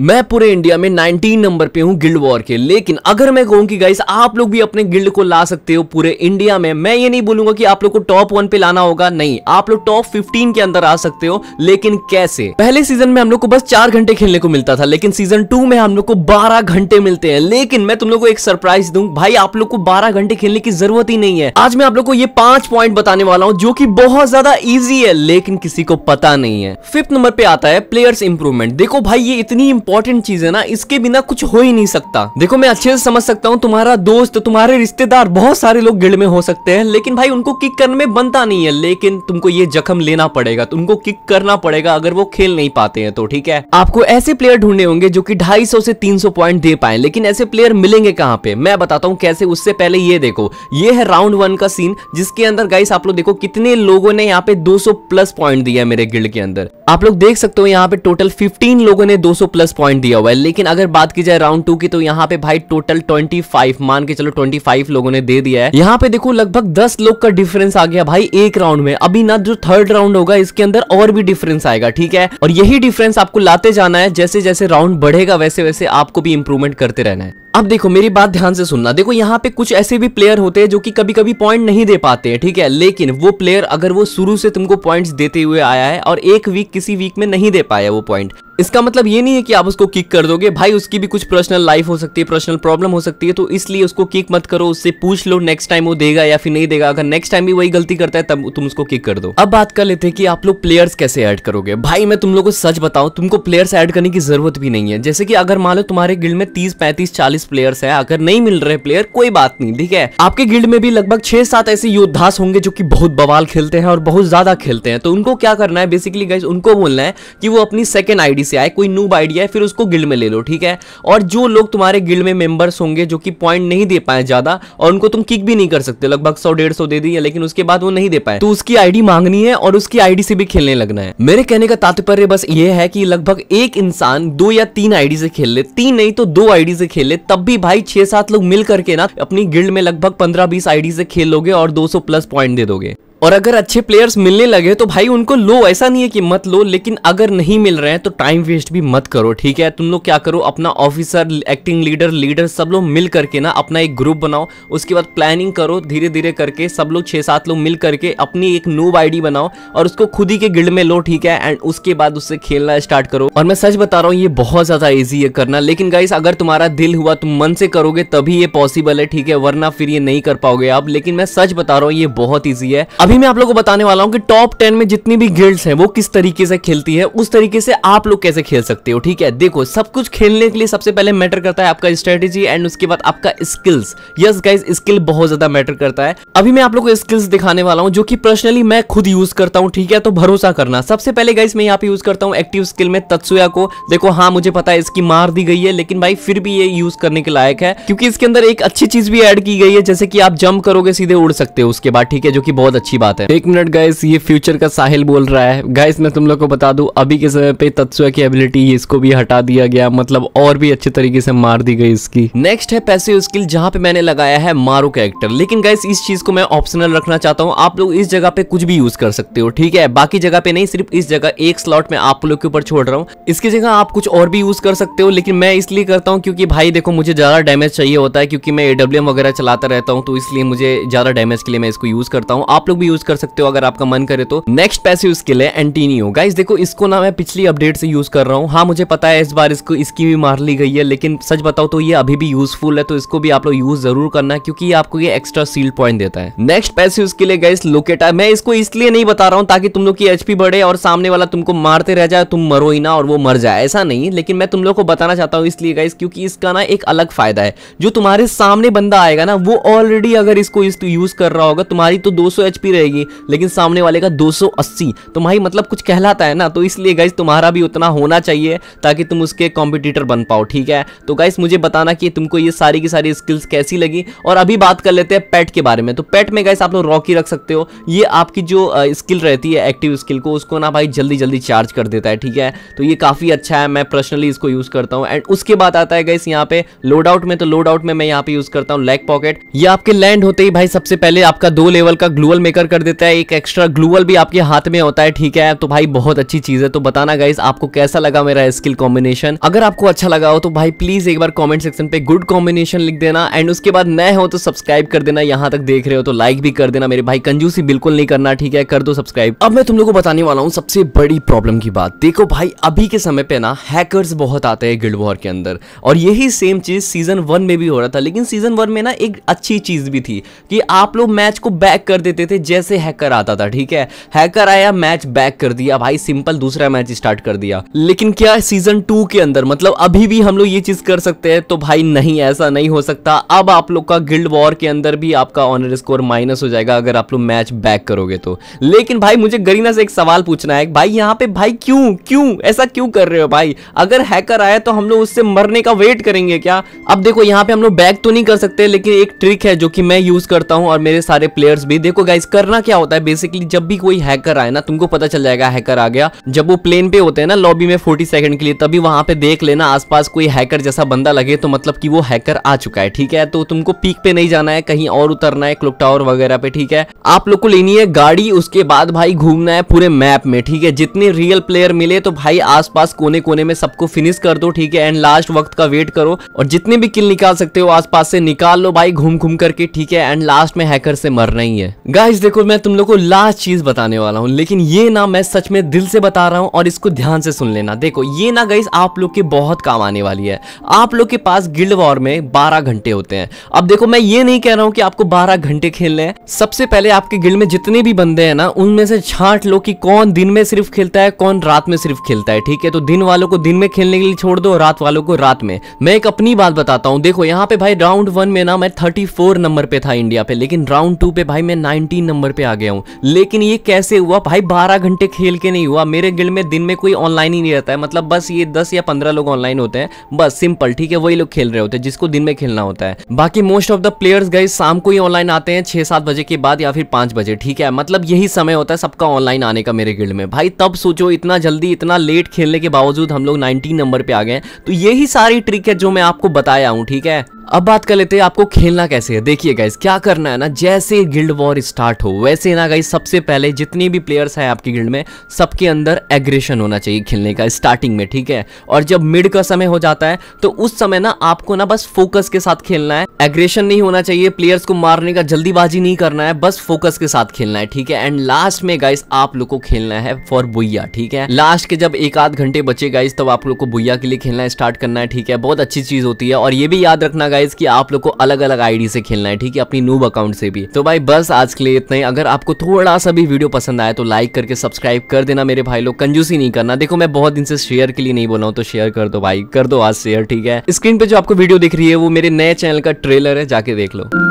मैं पूरे इंडिया में 19 नंबर पे हूँ गिल्ड वॉर के लेकिन अगर मैं कहूँ कि गाइस आप लोग भी अपने गिल्ड को ला सकते हो पूरे इंडिया में मैं ये नहीं बोलूंगा कि आप लोग को टॉप वन पे लाना होगा नहीं आप लोग टॉप 15 के अंदर आ सकते हो लेकिन कैसे पहले सीजन में हम लोग को बस चार घंटे खेलने को मिलता था लेकिन सीजन टू में हम लोग को बारह घंटे मिलते हैं लेकिन मैं तुम लोग को एक सरप्राइज दू भाई आप लोग को बारह घंटे खेलने की जरूरत ही नहीं है आज मैं आप लोग को ये पांच पॉइंट बताने वाला हूँ जो की बहुत ज्यादा ईजी है लेकिन किसी को पता नहीं है फिफ्थ नंबर पे आता है प्लेयर्स इंप्रूवमेंट देखो भाई ये इतनी इम्पोर्टेंट चीज है ना इसके बिना कुछ हो ही नहीं सकता देखो मैं अच्छे से समझ सकता हूँ तुम्हारा दोस्त तुम्हारे रिश्तेदार बहुत सारे लोग गिल्ड में हो सकते हैं लेकिन भाई उनको किक करने में बनता नहीं है लेकिन तुमको ये जख्म लेना पड़ेगा तुमको किक करना पड़ेगा अगर वो खेल नहीं पाते हैं तो ठीक है आपको ऐसे प्लेयर ढूंढने होंगे जो की ढाई से तीन पॉइंट दे पाए लेकिन ऐसे प्लेयर मिलेंगे कहाँ पे मैं बताता हूँ कैसे उससे पहले ये देखो ये है राउंड वन का सीन जिसके अंदर गाइस आप लोग देखो कितने लोगों ने यहाँ पे 200 प्लस पॉइंट दिया मेरे गिल्ड के अंदर आप लोग देख सकते हो यहाँ पे टोटल 15 लोगों ने 200 प्लस पॉइंट दिया हुआ है लेकिन अगर बात की जाए राउंड टू की तो यहाँ पे भाई टोटल ट्वेंटी मान के चलो ट्वेंटी लोगों ने दे दिया है यहाँ पे देखो लगभग दस लोग का डिफरेंस आ गया भाई एक राउंड में अभी ना जो थर्ड राउंड होगा इसके अंदर और भी डिफरेंस आएगा ठीक है और यही डिफरेंस आपको लाते जाना है जैसे जैसे राउंड बढ़ेगा वैसे वैसे आपको भी इंप्रूवमेंट करते रहना है अब देखो मेरी बात ध्यान से सुनना देखो यहाँ पे कुछ ऐसे भी प्लेयर होते हैं जो कि कभी कभी पॉइंट नहीं दे पाते हैं ठीक है लेकिन वो प्लेयर अगर वो शुरू से तुमको पॉइंट्स देते हुए आया है और एक वीक किसी वीक में नहीं दे पाया वो पॉइंट इसका मतलब ये नहीं है कि आप उसको किक कर दोगे भाई उसकी भी कुछ पर्सनल लाइफ हो सकती है पर्सनल प्रॉब्लम हो सकती है तो इसलिए उसको किक मत करो उससे पूछ लो नेक्स्ट टाइम वो देगा या फिर नहीं देगा अगर नेक्स्ट टाइम भी वही गलती करता है तब तुम उसको किक कर दो अब बात कर लेते हैं कि आप लोग प्लेयर्स कैसे ऐड करोगे भाई मैं तुम लोग को सच बताऊं तुमको प्लेयर्स ऐड करने की जरूरत भी नहीं है जैसे कि अगर मान लो तुम्हारे गिल्ड में तीस पैंतीस चालीस प्लेयर्स है अगर नहीं मिल रहे प्लेयर कोई बात नहीं ठीक है आपके गिल्ड में भी लगभग छह सात ऐसे योद्धास होंगे जो की बहुत बवाल खेलते हैं और बहुत ज्यादा खेलते हैं तो उनको क्या करना है बेसिकली गाइज उनको बोलना है कि वो अपनी सेकेंड आईडी कहीं से आए कोई नूब आइडिया है फिर उसको गिल्ड में ले लो ठीक है और जो लोग तुम्हारे गिल्ड में मेंबर्स होंगे जो कि पॉइंट नहीं दे पाए ज्यादा और उनको तुम किक भी नहीं कर सकते लगभग सौ डेढ़ सौ दे दी लेकिन उसके बाद वो नहीं दे पाए तो उसकी आईडी मांगनी है और उसकी आईडी से भी खेलने लगना है मेरे कहने का तात्पर्य बस ये है कि लगभग एक इंसान दो या तीन आईडी से खेल ले तीन नहीं तो दो आईडी से खेल ले तब भी भाई छह सात लोग मिल करके ना अपनी गिल्ड में लगभग पंद्रह बीस आईडी से खेल लोगे और दो सौ प्लस पॉइंट दे दोगे और अगर अच्छे प्लेयर्स मिलने लगे तो भाई उनको लो ऐसा नहीं है कि मत लो लेकिन अगर नहीं मिल रहे हैं तो टाइम वेस्ट भी मत करो ठीक है तुम लोग क्या करो अपना ऑफिसर एक्टिंग लीडर लीडर सब लोग मिल करके ना अपना एक ग्रुप बनाओ उसके बाद प्लानिंग करो धीरे धीरे करके सब लोग छः सात लोग मिल करके अपनी एक नूब आईडी बनाओ और उसको खुद ही के गिल्ड में लो ठीक है एंड उसके बाद उससे खेलना स्टार्ट करो और मैं सच बता रहा हूँ ये बहुत ज़्यादा ईजी है करना लेकिन गाइस अगर तुम्हारा दिल हुआ तुम मन से करोगे तभी ये पॉसिबल है ठीक है वरना फिर ये नहीं कर पाओगे आप लेकिन मैं सच बता रहा हूँ ये बहुत ईजी है अभी अभी मैं आप लोगों को बताने वाला हूँ कि टॉप टेन में जितनी भी गिल्ड्स हैं वो किस तरीके से खेलती है उस तरीके से आप लोग कैसे खेल सकते हो ठीक है देखो सब कुछ खेलने के लिए सबसे पहले मैटर करता है आपका स्ट्रेटेजी एंड उसके बाद आपका स्किल्स यस गाइज स्किल बहुत ज्यादा मैटर करता है अभी मैं आप लोग को स्किल्स दिखाने वाला हूँ जो कि पर्सनली मैं खुद यूज करता हूँ ठीक है तो भरोसा करना सबसे पहले गाइज मैं यहाँ पे यूज करता हूँ एक्टिव स्किल में तत्सुया को देखो हाँ मुझे पता है इसकी मार दी गई है लेकिन भाई फिर भी ये यूज करने के लायक है क्योंकि इसके अंदर एक अच्छी चीज भी एड की गई है जैसे कि आप जंप करोगे सीधे उड़ सकते हो उसके बाद ठीक है जो कि बहुत अच्छी अच्छी बात है एक मिनट गाइस ये फ्यूचर का साहिल बोल रहा है गाइस मैं तुम लोग को बता दू अभी के समय पे तत्सुआ की एबिलिटी इसको भी हटा दिया गया मतलब और भी अच्छे तरीके से मार दी गई इसकी नेक्स्ट है पैसे स्किल जहाँ पे मैंने लगाया है मारू कैरेक्टर लेकिन गाइस इस चीज को मैं ऑप्शनल रखना चाहता हूँ आप लोग इस जगह पे कुछ भी यूज कर सकते हो ठीक है बाकी जगह पे नहीं सिर्फ इस जगह एक स्लॉट में आप लोग के ऊपर छोड़ रहा हूँ इसकी जगह आप कुछ और भी यूज कर सकते हो लेकिन मैं इसलिए करता हूँ क्योंकि भाई देखो मुझे ज्यादा डैमेज चाहिए होता है क्योंकि मैं एडब्ल्यू वगैरह चलाता रहता हूँ तो इसलिए मुझे ज्यादा डैमेज के लिए मैं इसको यूज करता हूँ आप लोग भी यूज कर सकते हो अगर आपका मन करे तो नेक्स्ट पैसिव स्किल है एंटीनियो गाइस देखो इसको ना मैं पिछली अपडेट से यूज कर रहा हूँ हाँ मुझे पता है इस बार इसको इसकी भी मार ली गई है लेकिन सच बताओ तो ये अभी भी यूजफुल है तो इसको भी आप लोग यूज जरूर करना क्योंकि ये आपको ये एक्स्ट्रा सील पॉइंट देता है नेक्स्ट पैसिव स्किल है गाइस लोकेटा मैं इसको इसलिए नहीं बता रहा हूँ ताकि तुम लोग की एचपी बढ़े और सामने वाला तुमको मारते रह जाए तुम मरो ही ना और वो मर जाए ऐसा नहीं लेकिन मैं तुम लोग को बताना चाहता हूँ इसलिए गाइस क्योंकि इसका ना एक अलग फायदा है जो तुम्हारे सामने बंदा आएगा ना वो ऑलरेडी अगर इसको यूज कर रहा होगा तुम्हारी तो दो सौ एचपी रहेगी लेकिन सामने वाले का 280 तो भाई मतलब कुछ कहलाता है ना तो इसलिए गाइज तुम्हारा भी उतना होना चाहिए ताकि तुम उसके कॉम्पिटिटर बन पाओ ठीक है तो गाइज मुझे बताना कि तुमको ये सारी की सारी स्किल्स कैसी लगी और अभी बात कर लेते हैं पेट के बारे में तो पेट में गाइस आप लोग रॉकी रख सकते हो ये आपकी जो स्किल रहती है एक्टिव स्किल को उसको ना भाई जल्दी जल्दी चार्ज कर देता है ठीक है तो ये काफ़ी अच्छा है मैं पर्सनली इसको यूज़ करता हूँ एंड उसके बाद आता है गाइस यहाँ पे लोड आउट में तो लोड आउट में मैं यहाँ पे यूज़ करता हूँ लेग पॉकेट ये आपके लैंड होते ही भाई सबसे पहले आपका दो लेवल का ग्लोअल मेकर क्लियर कर देता है एक एक्स्ट्रा ग्लूअल भी आपके हाथ में होता है ठीक है तो भाई बहुत अच्छी चीज है तो बताना गाइज आपको कैसा लगा मेरा स्किल कॉम्बिनेशन अगर आपको अच्छा लगा हो तो भाई प्लीज एक बार कॉमेंट सेक्शन पे गुड कॉम्बिनेशन लिख देना एंड उसके बाद नए हो तो सब्सक्राइब कर देना यहाँ तक देख रहे हो तो लाइक भी कर देना मेरे भाई कंजूसी बिल्कुल नहीं करना ठीक है कर दो सब्सक्राइब अब मैं तुम लोग को बताने वाला हूँ सबसे बड़ी प्रॉब्लम की बात देखो भाई अभी के समय पे ना हैकर्स बहुत आते हैं गिल्ड वॉर के अंदर और यही सेम चीज सीजन वन में भी हो रहा था लेकिन सीजन वन में ना एक अच्छी चीज भी थी कि आप लोग मैच को बैक कर देते थे जैसे जैसे हैकर आता था ठीक है हैकर आया मैच बैक कर दिया भाई सिंपल दूसरा मैच स्टार्ट कर दिया लेकिन क्या सीजन टू के अंदर मतलब अभी भी हम लोग ये चीज कर सकते हैं तो भाई नहीं ऐसा नहीं हो सकता अब आप लोग का गिल्ड वॉर के अंदर भी आपका ऑनर स्कोर माइनस हो जाएगा अगर आप लोग मैच बैक करोगे तो लेकिन भाई मुझे गरीना से एक सवाल पूछना है भाई यहाँ पे भाई क्यों क्यों ऐसा क्यों कर रहे हो भाई अगर हैकर आया तो हम लोग उससे मरने का वेट करेंगे क्या अब देखो यहाँ पे हम लोग बैक तो नहीं कर सकते लेकिन एक ट्रिक है जो कि मैं यूज करता हूँ और मेरे सारे प्लेयर्स भी देखो गाइस कर करना क्या होता है बेसिकली जब भी कोई हैकर आए ना तुमको पता चल जाएगा हैकर आ गया जब वो प्लेन पे होते हैं ना लॉबी में फोर्टी सेकंड के लिए तभी वहां पे देख लेना आसपास कोई हैकर जैसा बंदा लगे तो मतलब कि वो हैकर आ चुका है ठीक है तो तुमको पीक पे नहीं जाना है कहीं और उतरना है क्लुक टावर वगैरह पे ठीक है आप लोग को लेनी है गाड़ी उसके बाद भाई घूमना है पूरे मैप में ठीक है जितने रियल प्लेयर मिले तो भाई आसपास कोने कोने में सबको फिनिश कर दो ठीक है एंड लास्ट वक्त का वेट करो और जितने भी किल निकाल सकते हो आसपास से निकाल लो भाई घूम घूम करके ठीक है एंड लास्ट में हैकर से मरना ही है गाइस देखो देखो मैं तुम लोग को लास्ट चीज बताने वाला हूँ लेकिन ये ना मैं सच में दिल से बता रहा हूँ और इसको ध्यान से सुन लेना देखो ये ना गई आप लोग के बहुत काम आने वाली है आप लोग के पास गिल्ड वॉर में बारह घंटे होते हैं अब देखो मैं ये नहीं कह रहा हूँ कि आपको बारह घंटे खेलने हैं सबसे पहले आपके गिल्ड में जितने भी बंदे हैं ना उनमें से छाट लो कि कौन दिन में सिर्फ खेलता है कौन रात में सिर्फ खेलता है ठीक है तो दिन वालों को दिन में खेलने के लिए छोड़ दो रात वालों को रात में मैं एक अपनी बात बताता हूँ देखो यहाँ पे भाई राउंड वन में ना मैं थर्टी नंबर पे था इंडिया पे लेकिन राउंड टू पे भाई मैं नाइनटीन नंबर नंबर पे आ गया हूँ लेकिन ये कैसे हुआ भाई बारह घंटे खेल के नहीं हुआ मेरे गिल्ड में दिन में कोई ऑनलाइन ही नहीं रहता है मतलब बस ये दस या पंद्रह लोग ऑनलाइन होते हैं बस सिंपल ठीक है वही लोग खेल रहे होते हैं जिसको दिन में खेलना होता है बाकी मोस्ट ऑफ द प्लेयर्स गए शाम को ही ऑनलाइन आते हैं छह सात बजे के बाद या फिर पांच बजे ठीक है मतलब यही समय होता है सबका ऑनलाइन आने का मेरे गिल्ड में भाई तब सोचो इतना जल्दी इतना लेट खेलने के बावजूद हम लोग नाइनटीन नंबर पे आ गए तो यही सारी ट्रिक है जो मैं आपको बताया हूँ ठीक है अब बात कर लेते हैं आपको खेलना कैसे है देखिए गाइस क्या करना है ना जैसे गिल्ड वॉर स्टार्ट हो वैसे ना गाइस सबसे पहले जितनी भी प्लेयर्स हैं आपकी गिल्ड में सबके अंदर एग्रेशन होना चाहिए खेलने का स्टार्टिंग में ठीक है और जब मिड का समय हो जाता है तो उस समय ना आपको ना बस फोकस के साथ खेलना है एग्रेशन नहीं होना चाहिए प्लेयर्स को मारने का जल्दीबाजी नहीं करना है बस फोकस के साथ खेलना है ठीक है एंड लास्ट में गाइस आप लोग को खेलना है फॉर बुइया ठीक है लास्ट के जब एक आध घंटे बचे गाइस तब आप लोग को बुइया के लिए खेलना स्टार्ट करना है ठीक है बहुत अच्छी चीज होती है और ये भी याद रखना गाइज कि आप लोग को अलग अलग आईडी से खेलना है ठीक है अपनी नूब अकाउंट से भी तो भाई बस आज के लिए इतना ही अगर आपको थोड़ा सा भी वीडियो पसंद आया तो लाइक करके सब्सक्राइब कर देना मेरे भाई लोग कंजूसी नहीं करना देखो मैं बहुत दिन से शेयर के लिए नहीं बोला हूँ तो शेयर कर दो भाई कर दो आज शेयर ठीक है स्क्रीन पे जो आपको वीडियो दिख रही है वो मेरे नए चैनल का ट्रेलर है जाके देख लो